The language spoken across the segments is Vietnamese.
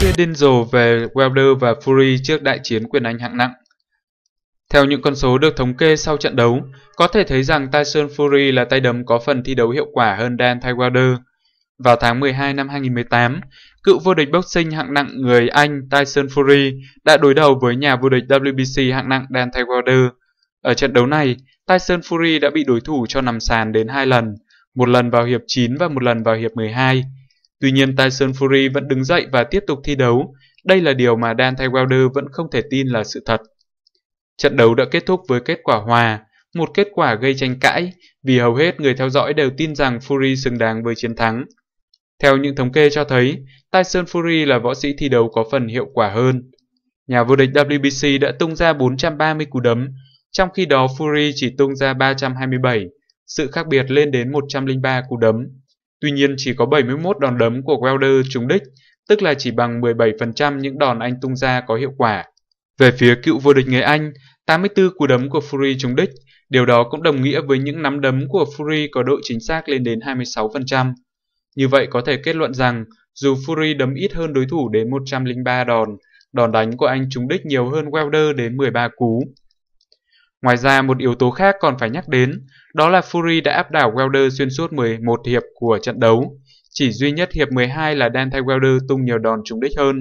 thuyết Dingle về Wilder và Fury trước đại chiến quyền Anh hạng nặng. Theo những con số được thống kê sau trận đấu, có thể thấy rằng Tyson Fury là tay đấm có phần thi đấu hiệu quả hơn Dan Ty Wilder. Vào tháng 12 năm 2018, cựu vô địch boxing hạng nặng người Anh Tyson Fury đã đối đầu với nhà vô địch WBC hạng nặng Dan Ty Wilder. Ở trận đấu này, Tyson Fury đã bị đối thủ cho nằm sàn đến hai lần, một lần vào hiệp 9 và một lần vào hiệp 12. Tuy nhiên Tyson Fury vẫn đứng dậy và tiếp tục thi đấu. Đây là điều mà Dante Wilder vẫn không thể tin là sự thật. Trận đấu đã kết thúc với kết quả hòa, một kết quả gây tranh cãi vì hầu hết người theo dõi đều tin rằng Fury xứng đáng với chiến thắng. Theo những thống kê cho thấy, Tyson Fury là võ sĩ thi đấu có phần hiệu quả hơn. Nhà vô địch WBC đã tung ra 430 cú đấm, trong khi đó Fury chỉ tung ra 327, sự khác biệt lên đến 103 cú đấm. Tuy nhiên chỉ có 71 đòn đấm của Welder trúng đích, tức là chỉ bằng 17% những đòn anh tung ra có hiệu quả. Về phía cựu vô địch người Anh, 84 cú đấm của Fury trúng đích, điều đó cũng đồng nghĩa với những nắm đấm của Fury có độ chính xác lên đến 26%. Như vậy có thể kết luận rằng, dù Fury đấm ít hơn đối thủ đến 103 đòn, đòn đánh của anh trúng đích nhiều hơn Welder đến 13 cú. Ngoài ra một yếu tố khác còn phải nhắc đến, đó là Fury đã áp đảo Welder xuyên suốt 11 hiệp của trận đấu. Chỉ duy nhất hiệp 12 là Dante Welder tung nhiều đòn trúng đích hơn.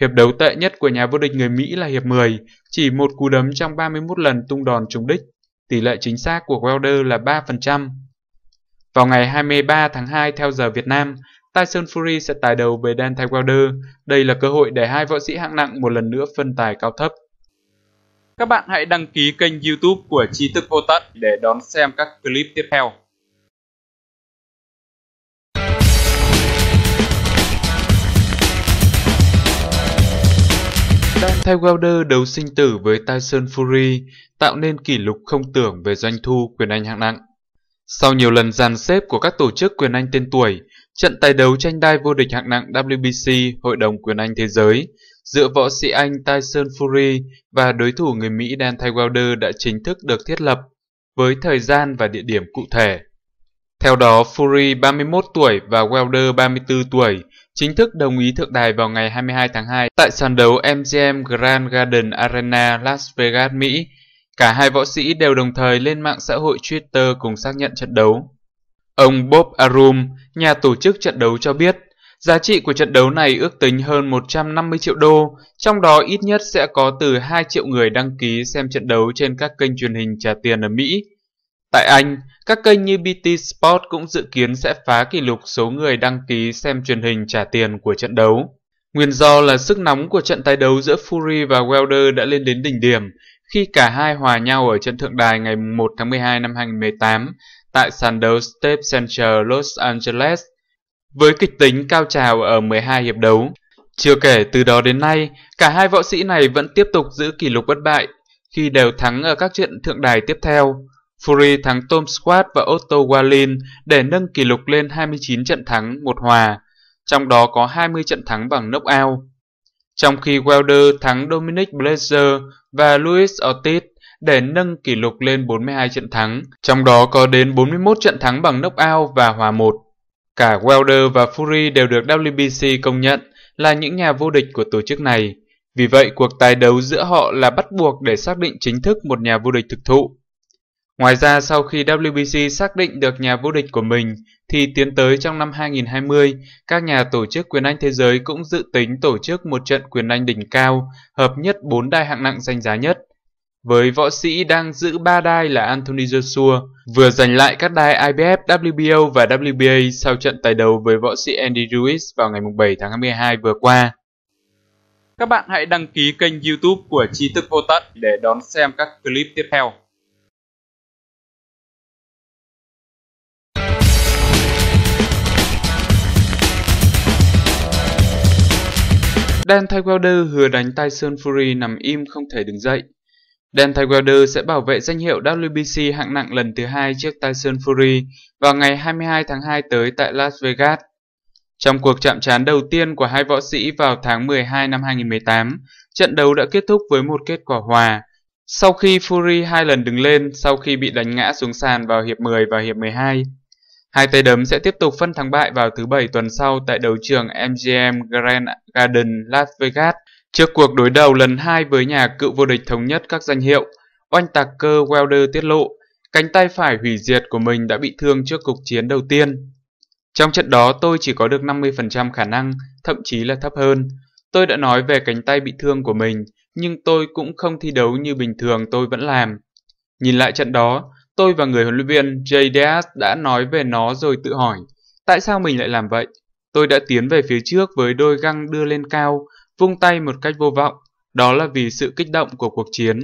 Hiệp đấu tệ nhất của nhà vô địch người Mỹ là hiệp 10, chỉ một cú đấm trong 31 lần tung đòn trúng đích. Tỷ lệ chính xác của Welder là 3%. Vào ngày 23 tháng 2 theo giờ Việt Nam, Tyson Fury sẽ tài đầu với Dante Welder Đây là cơ hội để hai võ sĩ hạng nặng một lần nữa phân tài cao thấp các bạn hãy đăng ký kênh youtube của Trí Thức Vô Tận để đón xem các clip tiếp theo. Deontay Wilder đấu sinh tử với Tyson Fury tạo nên kỷ lục không tưởng về doanh thu quyền Anh hạng nặng. Sau nhiều lần dàn xếp của các tổ chức quyền Anh tên tuổi, Trận tài đấu tranh đai vô địch hạng nặng WBC Hội đồng quyền Anh thế giới giữa võ sĩ Anh Tyson Fury và đối thủ người Mỹ Dan Wilder đã chính thức được thiết lập với thời gian và địa điểm cụ thể. Theo đó, Fury 31 tuổi và Wilder 34 tuổi chính thức đồng ý thượng đài vào ngày 22 tháng 2 tại sàn đấu MGM Grand Garden Arena Las Vegas, Mỹ. Cả hai võ sĩ đều đồng thời lên mạng xã hội Twitter cùng xác nhận trận đấu. Ông Bob Arum, nhà tổ chức trận đấu cho biết, giá trị của trận đấu này ước tính hơn 150 triệu đô, trong đó ít nhất sẽ có từ 2 triệu người đăng ký xem trận đấu trên các kênh truyền hình trả tiền ở Mỹ. Tại Anh, các kênh như BT Sport cũng dự kiến sẽ phá kỷ lục số người đăng ký xem truyền hình trả tiền của trận đấu. Nguyên do là sức nóng của trận tái đấu giữa Fury và Wilder đã lên đến đỉnh điểm khi cả hai hòa nhau ở trận thượng đài ngày 1 tháng 12 năm 2018 tại Sandals State Center Los Angeles với kịch tính cao trào ở 12 hiệp đấu. Chưa kể từ đó đến nay, cả hai võ sĩ này vẫn tiếp tục giữ kỷ lục bất bại khi đều thắng ở các trận thượng đài tiếp theo. Fury thắng Tom Squad và Otto Wallin để nâng kỷ lục lên 29 trận thắng một hòa, trong đó có 20 trận thắng bằng knockout. Trong khi Wilder thắng Dominic Blazer và Luis Ortiz để nâng kỷ lục lên 42 trận thắng, trong đó có đến 41 trận thắng bằng knockout và hòa 1. Cả Wilder và Fury đều được WBC công nhận là những nhà vô địch của tổ chức này. Vì vậy, cuộc tài đấu giữa họ là bắt buộc để xác định chính thức một nhà vô địch thực thụ. Ngoài ra, sau khi WBC xác định được nhà vô địch của mình, thì tiến tới trong năm 2020, các nhà tổ chức quyền Anh thế giới cũng dự tính tổ chức một trận quyền Anh đỉnh cao, hợp nhất 4 đai hạng nặng danh giá nhất với võ sĩ đang giữ ba đai là Anthony Joshua, vừa giành lại các đai IBF, WBO và WBA sau trận tài đầu với võ sĩ Andy Ruiz vào ngày 7 tháng 12 vừa qua. Các bạn hãy đăng ký kênh YouTube của Tri thức vô tận để đón xem các clip tiếp theo. Dan Tywilder hứa đánh Tyson Fury nằm im không thể đứng dậy. Deontay Wilder sẽ bảo vệ danh hiệu WBC hạng nặng lần thứ hai trước Tyson Fury vào ngày 22 tháng 2 tới tại Las Vegas. Trong cuộc chạm trán đầu tiên của hai võ sĩ vào tháng 12 năm 2018, trận đấu đã kết thúc với một kết quả hòa. Sau khi Fury hai lần đứng lên sau khi bị đánh ngã xuống sàn vào hiệp 10 và hiệp 12, hai tay đấm sẽ tiếp tục phân thắng bại vào thứ Bảy tuần sau tại đấu trường MGM Grand Garden Las Vegas Trước cuộc đối đầu lần hai với nhà cựu vô địch thống nhất các danh hiệu, oanh tạc cơ Welder tiết lộ cánh tay phải hủy diệt của mình đã bị thương trước cuộc chiến đầu tiên. Trong trận đó tôi chỉ có được 50% khả năng, thậm chí là thấp hơn. Tôi đã nói về cánh tay bị thương của mình, nhưng tôi cũng không thi đấu như bình thường tôi vẫn làm. Nhìn lại trận đó, tôi và người huấn luyện viên Jay Diaz đã nói về nó rồi tự hỏi, tại sao mình lại làm vậy? Tôi đã tiến về phía trước với đôi găng đưa lên cao, vung tay một cách vô vọng, đó là vì sự kích động của cuộc chiến.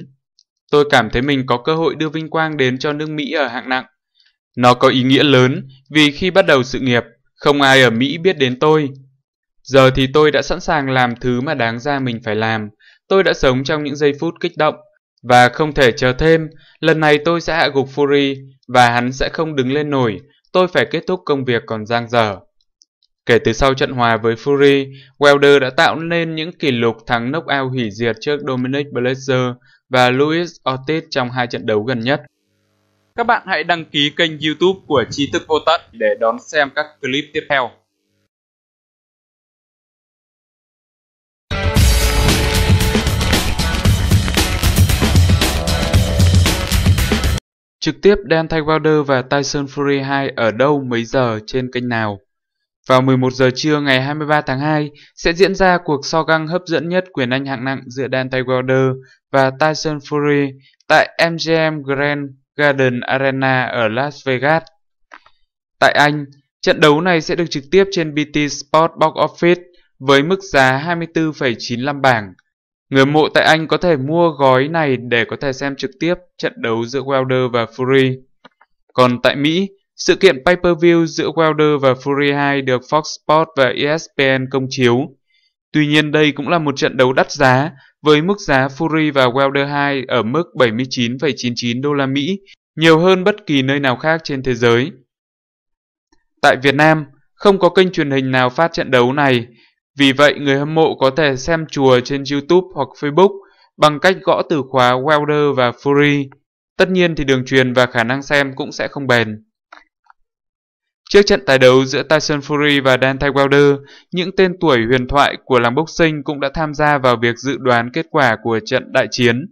Tôi cảm thấy mình có cơ hội đưa vinh quang đến cho nước Mỹ ở hạng nặng. Nó có ý nghĩa lớn vì khi bắt đầu sự nghiệp, không ai ở Mỹ biết đến tôi. Giờ thì tôi đã sẵn sàng làm thứ mà đáng ra mình phải làm. Tôi đã sống trong những giây phút kích động và không thể chờ thêm. Lần này tôi sẽ hạ gục Fury và hắn sẽ không đứng lên nổi. Tôi phải kết thúc công việc còn dang dở. Kể từ sau trận hòa với Fury, Wilder đã tạo nên những kỷ lục thắng knockout hủy diệt trước Dominic Bledsoe và Luis Ortiz trong hai trận đấu gần nhất. Các bạn hãy đăng ký kênh YouTube của Tri thức Vô Tận để đón xem các clip tiếp theo. Trực tiếp Dan Wilder và Tyson Fury 2 ở đâu mấy giờ trên kênh nào? Vào 11 giờ trưa ngày 23 tháng 2 sẽ diễn ra cuộc so găng hấp dẫn nhất quyền Anh hạng nặng giữa Dan Wilder và Tyson Fury tại MGM Grand Garden Arena ở Las Vegas. Tại Anh, trận đấu này sẽ được trực tiếp trên BT Sport Box Office với mức giá 24,95 bảng. Người mộ tại Anh có thể mua gói này để có thể xem trực tiếp trận đấu giữa Wilder và Fury. Còn tại Mỹ, sự kiện pay-per-view giữa Wilder và Fury 2 được Fox Sports và ESPN công chiếu. Tuy nhiên đây cũng là một trận đấu đắt giá, với mức giá Fury và Wilder 2 ở mức 79,99 đô la Mỹ, nhiều hơn bất kỳ nơi nào khác trên thế giới. Tại Việt Nam, không có kênh truyền hình nào phát trận đấu này, vì vậy người hâm mộ có thể xem chùa trên YouTube hoặc Facebook bằng cách gõ từ khóa Wilder và Fury. Tất nhiên thì đường truyền và khả năng xem cũng sẽ không bền. Trước trận tài đấu giữa Tyson Fury và Deontay Wilder, những tên tuổi huyền thoại của làng boxing cũng đã tham gia vào việc dự đoán kết quả của trận đại chiến.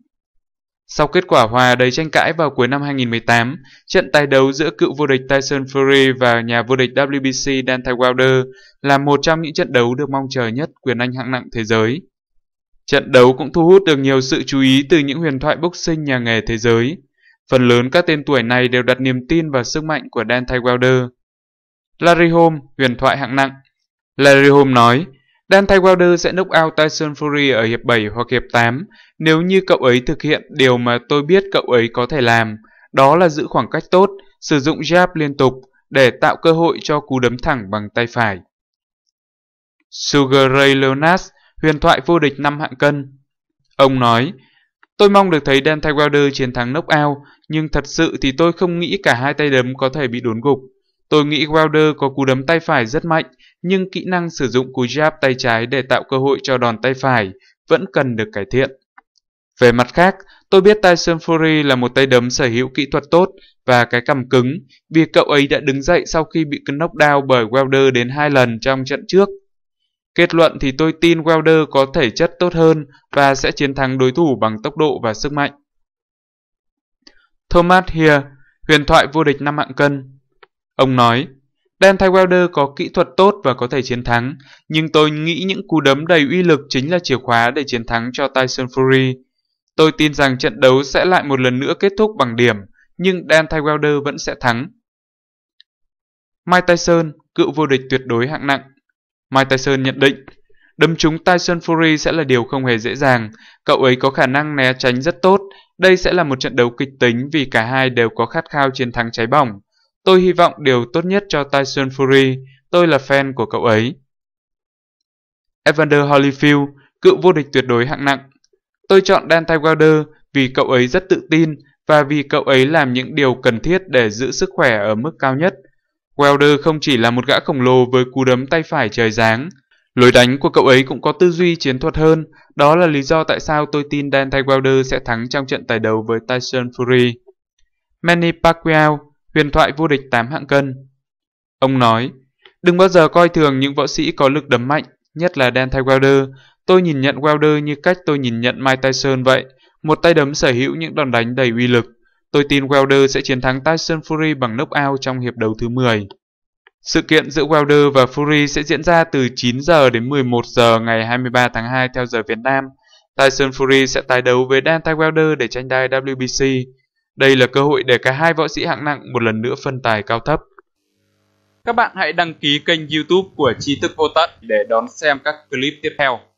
Sau kết quả hòa đầy tranh cãi vào cuối năm 2018, trận tài đấu giữa cựu vô địch Tyson Fury và nhà vô địch WBC Deontay Wilder là một trong những trận đấu được mong chờ nhất quyền Anh hạng nặng thế giới. Trận đấu cũng thu hút được nhiều sự chú ý từ những huyền thoại boxing nhà nghề thế giới. Phần lớn các tên tuổi này đều đặt niềm tin vào sức mạnh của Deontay Wilder. Larry Holm, huyền thoại hạng nặng. Larry Holm nói, Dan Wilder sẽ knock out Tyson Fury ở hiệp 7 hoặc hiệp 8 nếu như cậu ấy thực hiện điều mà tôi biết cậu ấy có thể làm, đó là giữ khoảng cách tốt, sử dụng jab liên tục để tạo cơ hội cho cú đấm thẳng bằng tay phải. Sugar Ray Leonard, huyền thoại vô địch năm hạng cân. Ông nói, Tôi mong được thấy Dan Wilder chiến thắng knockout, nhưng thật sự thì tôi không nghĩ cả hai tay đấm có thể bị đốn gục. Tôi nghĩ Wilder có cú đấm tay phải rất mạnh, nhưng kỹ năng sử dụng cú jab tay trái để tạo cơ hội cho đòn tay phải vẫn cần được cải thiện. Về mặt khác, tôi biết Tyson Fury là một tay đấm sở hữu kỹ thuật tốt và cái cầm cứng vì cậu ấy đã đứng dậy sau khi bị knockdown bởi Wilder đến hai lần trong trận trước. Kết luận thì tôi tin Wilder có thể chất tốt hơn và sẽ chiến thắng đối thủ bằng tốc độ và sức mạnh. Thomas Hia, huyền thoại vô địch năm hạng cân, Ông nói, Dan Welder có kỹ thuật tốt và có thể chiến thắng, nhưng tôi nghĩ những cú đấm đầy uy lực chính là chìa khóa để chiến thắng cho Tyson Fury. Tôi tin rằng trận đấu sẽ lại một lần nữa kết thúc bằng điểm, nhưng Dan Welder vẫn sẽ thắng. Mike Tyson, cựu vô địch tuyệt đối hạng nặng. Mike Tyson nhận định, đấm trúng Tyson Fury sẽ là điều không hề dễ dàng, cậu ấy có khả năng né tránh rất tốt, đây sẽ là một trận đấu kịch tính vì cả hai đều có khát khao chiến thắng cháy bỏng. Tôi hy vọng điều tốt nhất cho Tyson Fury, tôi là fan của cậu ấy. Evander Holyfield, cựu vô địch tuyệt đối hạng nặng. Tôi chọn Dan Wilder vì cậu ấy rất tự tin và vì cậu ấy làm những điều cần thiết để giữ sức khỏe ở mức cao nhất. Wilder không chỉ là một gã khổng lồ với cú đấm tay phải trời giáng, lối đánh của cậu ấy cũng có tư duy chiến thuật hơn, đó là lý do tại sao tôi tin Dan Wilder sẽ thắng trong trận tài đấu với Tyson Fury. Manny Pacquiao huyền thoại vô địch 8 hạng cân. Ông nói, đừng bao giờ coi thường những võ sĩ có lực đấm mạnh, nhất là Dan Wilder. Tôi nhìn nhận Wilder như cách tôi nhìn nhận Mike Tyson vậy, một tay đấm sở hữu những đòn đánh đầy uy lực. Tôi tin Wilder sẽ chiến thắng Tyson Fury bằng knockout trong hiệp đấu thứ 10. Sự kiện giữa Wilder và Fury sẽ diễn ra từ 9 giờ đến 11 giờ ngày 23 tháng 2 theo giờ Việt Nam. Tyson Fury sẽ tái đấu với Dan Wilder để tranh đai WBC. Đây là cơ hội để cả hai võ sĩ hạng nặng một lần nữa phân tài cao thấp. Các bạn hãy đăng ký kênh youtube của Tri Thức Vô Tận để đón xem các clip tiếp theo.